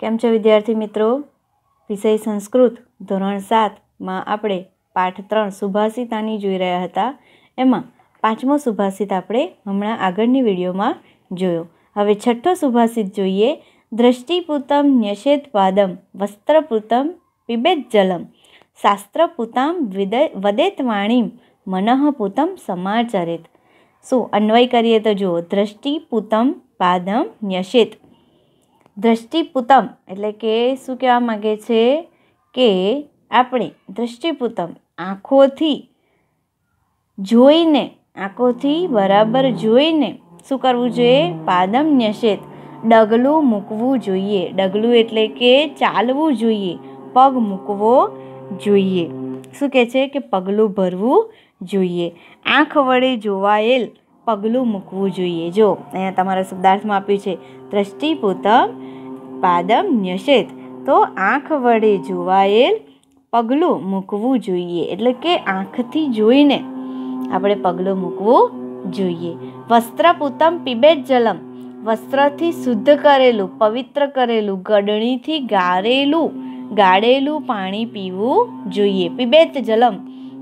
કેમ છો વિદ્યાર્થી મિત્રો વિષય સંસ્કૃત ધોરણ સાતમાં આપણે પાઠ ત્રણ સુભાષિતાની જોઈ રહ્યા હતા એમાં પાંચમો સુભાષિત આપણે હમણાં આગળની વિડીયોમાં જોયો હવે છઠ્ઠો સુભાષિત જોઈએ દ્રષ્ટિપૂતમ ન્યષેત પાદમ વસ્ત્રપૂતમ પિબેત જલમ શાસ્ત્રપૂતામ વદેત વાણીમ મનઃપૂતમ સમાચરિત શું અન્વય કરીએ તો જુઓ દ્રષ્ટિપૂતમ પાદમ ન્યષેત દ્રષ્ટિપુતમ એટલે કે શું કહેવા માગે છે કે આપણે દ્રષ્ટિપુતમ આંખોથી જોઈને આંખોથી બરાબર જોઈને શું કરવું જોઈએ પાદમ ન્યસેત ડગલું મૂકવું જોઈએ ડગલું એટલે કે ચાલવું જોઈએ પગ મૂકવો જોઈએ શું કહે છે કે પગલું ભરવું જોઈએ આંખ વડે જોવાયેલ પગલું મૂકવું જોઈએ જો અહીંયા તમારા શબ્દાર્થમાં આપ્યું છે દ્રષ્ટિપુતમ પાદમ ન્યષેત તો આંખ વડે જોવાયેલ પગલું મૂકવું જોઈએ એટલે કે આંખથી જોઈને આપણે પગલું મૂકવું જોઈએ વસ્ત્રપુતમ પીબેટ જલમ વસ્ત્રથી શુદ્ધ કરેલું પવિત્ર કરેલું ગડણીથી ગારેલું ગાળેલું પાણી પીવું જોઈએ પીબેત જલમ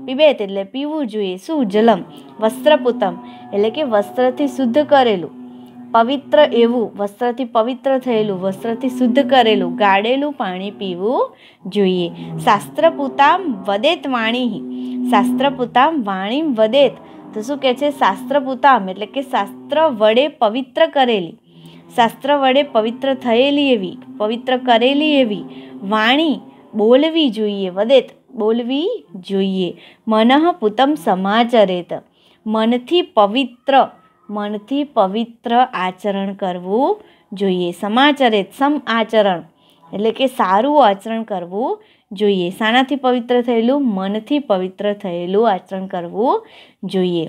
विवेदले पिऊ જોઈએ સુજલમ વસ્ત્રપુતમ એટલે કે વસ્ત્રથી શુદ્ધ કરેલું પવિત્ર એવું વસ્ત્રથી પવિત્ર થયેલું વસ્ત્રથી શુદ્ધ કરેલું ગાડેલું પાણી પીવું જોઈએ શાસ્ત્રપુતામ વદેત વાણી શાસ્ત્રપુતામ વાણીમ વદેત તો શું કહે છે શાસ્ત્રપુતામ એટલે કે શાસ્ત્ર વડે પવિત્ર કરેલી શાસ્ત્ર વડે પવિત્ર થયેલી એવી પવિત્ર કરેલી એવી વાણી બોલવી જોઈએ વદેત બોલવી જોઈએ મનઃ પુતમ સમાચરેત મનથી પવિત્ર મનથી પવિત્ર આચરણ કરવું જોઈએ સમાચરેત સમ આચરણ એટલે કે સારું આચરણ કરવું જોઈએ શાનાથી પવિત્ર થયેલું મનથી પવિત્ર થયેલું આચરણ કરવું જોઈએ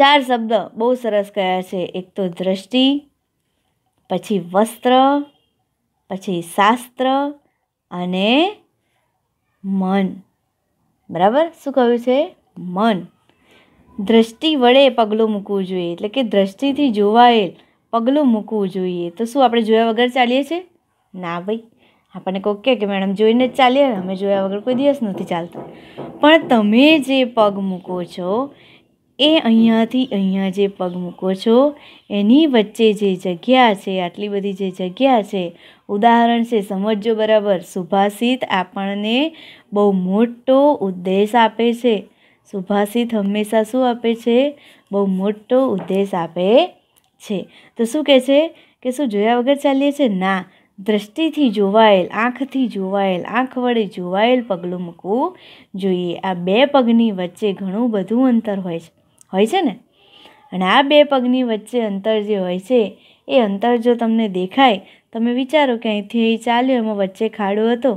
ચાર શબ્દ બહુ સરસ કયા છે એક તો દ્રષ્ટિ પછી વસ્ત્ર પછી શાસ્ત્ર અને મન બરાબર શું કહ્યું છે મન દ્રષ્ટિ વડે પગલું મૂકવું જોઈએ એટલે કે દ્રષ્ટિથી જોવાયેલ પગલું મૂકવું જોઈએ તો શું આપણે જોયા વગર ચાલીએ છીએ ના ભાઈ આપણને કોક કે મેડમ જોઈને જ ચાલીએ અમે જોયા વગર કોઈ દિવસ નથી ચાલતા પણ તમે જે પગ મૂકો છો એ અહીંયાથી અહીંયા જે પગ મૂકો છો એની વચ્ચે જે જગ્યા છે આટલી બધી જે જગ્યા છે ઉદાહરણ છે સમજો બરાબર સુભાષિત આપણને બહુ મોટો ઉદ્દેશ આપે છે સુભાષિત હંમેશા શું આપે છે બહુ મોટો ઉદ્દેશ આપે છે તો શું કહે છે કે શું જોયા વગર ચાલીએ છે ના દ્રષ્ટિથી જોવાયેલ આંખથી જોવાયેલ આંખ વડે જોવાયેલ પગલું મૂકવું જોઈએ આ બે પગની વચ્ચે ઘણું બધું અંતર હોય છે હોય છે ને અને આ બે પગની વચ્ચે અંતર જે હોય છે એ અંતર જો તમને દેખાય તમે વિચારો કે અહીંથી અહીં ચાલ્યો એમાં વચ્ચે ખાડો હતો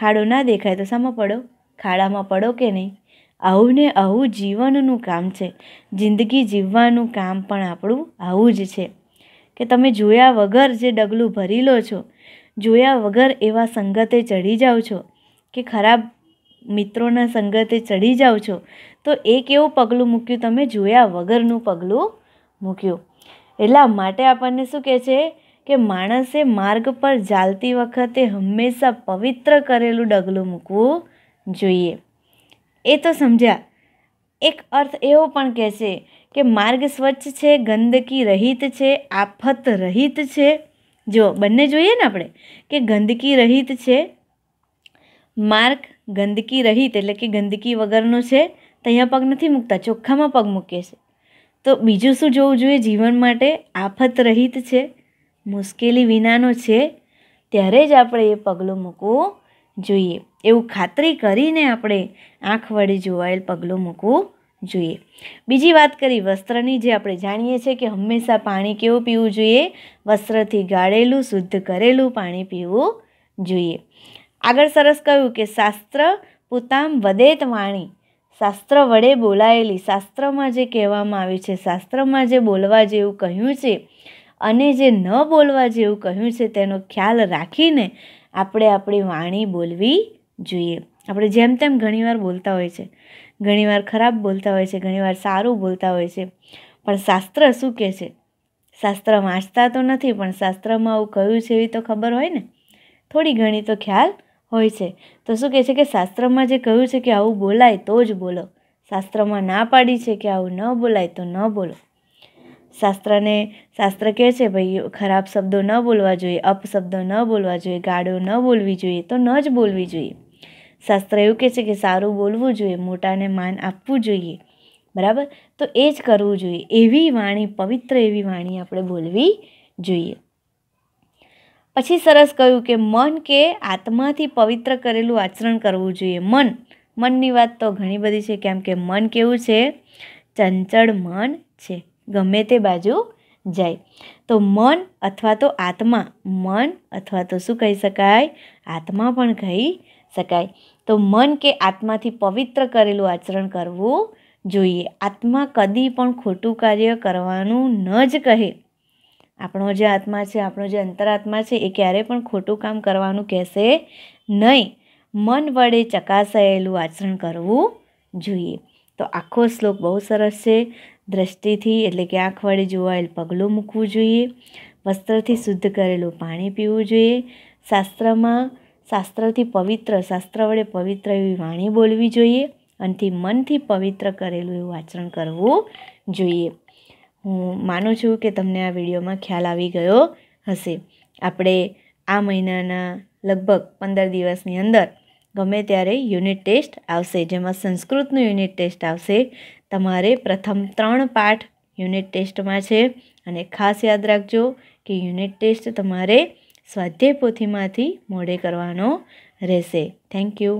ખાડો ના દેખાય તો સામા પડો ખાડામાં પડો કે નહીં આવું ને આવું જીવનનું કામ છે જિંદગી જીવવાનું કામ પણ આપણું આવું જ છે કે તમે જોયા વગર જે ડગલું ભરી લો છો જોયા વગર એવા સંગતે ચડી જાઓ છો કે ખરાબ મિત્રોના સંગતે ચડી જાઓ છો તો એ કેવું પગલું મૂક્યું તમે જોયા વગરનું પગલું મૂક્યું એટલા માટે આપણને શું કહે છે કે માણસે માર્ગ પર ચાલતી વખતે હંમેશા પવિત્ર કરેલું ડગલું મૂકવું જોઈએ એ તો સમજ્યા એક અર્થ એવો પણ કહે છે કે માર્ગ સ્વચ્છ છે ગંદકી રહિત છે આફત રહિત છે જો બંને જોઈએ ને આપણે કે ગંદકી રહિત છે માર્ગ ગંદકી રહિત એટલે કે ગંદકી વગરનો છે તો અહીંયા પગ નથી મૂકતા ચોખ્ખામાં પગ મૂકે છે તો બીજું શું જોવું જોઈએ જીવન માટે આફત રહિત છે મુશ્કેલી વિનાનો છે ત્યારે જ આપણે એ પગલું મૂકવું જોઈએ એવું ખાતરી કરીને આપણે આંખ વડે જોવાયેલ પગલું મૂકવું જોઈએ બીજી વાત કરી વસ્ત્રની જે આપણે જાણીએ છીએ કે હંમેશા પાણી કેવું પીવું જોઈએ વસ્ત્રથી ગાળેલું શુદ્ધ કરેલું પાણી પીવું જોઈએ આગળ સરસ કહ્યું કે શાસ્ત્ર પુતામ વદેત વાણી શાસ્ત્ર વડે બોલાયેલી શાસ્ત્રમાં જે કહેવામાં આવે છે શાસ્ત્રમાં જે બોલવા જેવું કહ્યું છે અને જે ન બોલવા જેવું કહ્યું છે તેનો ખ્યાલ રાખીને આપણે આપણી વાણી બોલવી જોઈએ આપણે જેમ તેમ ઘણીવાર બોલતા હોય છે ઘણીવાર ખરાબ બોલતા હોય છે ઘણીવાર સારું બોલતા હોય છે પણ શાસ્ત્ર શું કહે છે શાસ્ત્ર વાંચતા તો નથી પણ શાસ્ત્રમાં આવું કહ્યું છે એવી તો ખબર હોય ને થોડી ઘણી તો ખ્યાલ હોય છે તો શું કહે છે કે શાસ્ત્રમાં જે કહ્યું છે કે આવું બોલાય તો જ બોલો શાસ્ત્રમાં ના પાડી છે કે આવું ન બોલાય તો ન બોલો શાસ્ત્રને શાસ્ત્ર કહે છે ભાઈ ખરાબ શબ્દો ન બોલવા જોઈએ અપશબ્દો ન બોલવા જોઈએ ગાળો ન બોલવી જોઈએ તો ન જ બોલવી જોઈએ શાસ્ત્ર એવું કહે છે કે સારું બોલવું જોઈએ મોટાને માન આપવું જોઈએ બરાબર તો એ જ કરવું જોઈએ એવી વાણી પવિત્ર એવી વાણી આપણે બોલવી જોઈએ પછી સરસ કહ્યું કે મન કે આત્માથી પવિત્ર કરેલું આચરણ કરવું જોઈએ મન મનની વાત તો ઘણી બધી છે કેમ કે મન કેવું છે ચંચળ મન છે ગમે તે બાજુ જાય તો મન અથવા તો આત્મા મન અથવા તો શું કહી શકાય આત્મા પણ કહી શકાય તો મન કે આત્માથી પવિત્ર કરેલું આચરણ કરવું જોઈએ આત્મા કદી પણ ખોટું કાર્ય કરવાનું ન જ કહે આપણો જે આત્મા છે આપણો જે અંતરાત્મા છે એ ક્યારેય પણ ખોટું કામ કરવાનું કહેશે નહીં મન વડે ચકાસાયેલું આચરણ કરવું જોઈએ તો આખો શ્લોક બહુ સરસ છે દ્રષ્ટિથી એટલે કે આંખ વડે જોવાયેલ પગલું મૂકવું જોઈએ વસ્ત્રથી શુદ્ધ કરેલું પાણી પીવું જોઈએ શાસ્ત્રમાં શાસ્ત્રથી પવિત્ર શાસ્ત્ર વડે પવિત્ર એવી વાણી બોલવી જોઈએ અનથી મનથી પવિત્ર કરેલું એવું આચરણ કરવું જોઈએ હું માનું છું કે તમને આ વિડીયોમાં ખ્યાલ આવી ગયો હશે આપણે આ મહિનાના લગભગ પંદર દિવસની અંદર ગમે ત્યારે યુનિટ ટેસ્ટ આવશે જેમાં સંસ્કૃતનું યુનિટ ટેસ્ટ આવશે તમારે પ્રથમ ત્રણ પાઠ યુનિટ ટેસ્ટમાં છે અને ખાસ યાદ રાખજો કે યુનિટ ટેસ્ટ તમારે સ્વાધ્યાય પોથીમાંથી મોડે કરવાનો રહેશે થેન્ક યુ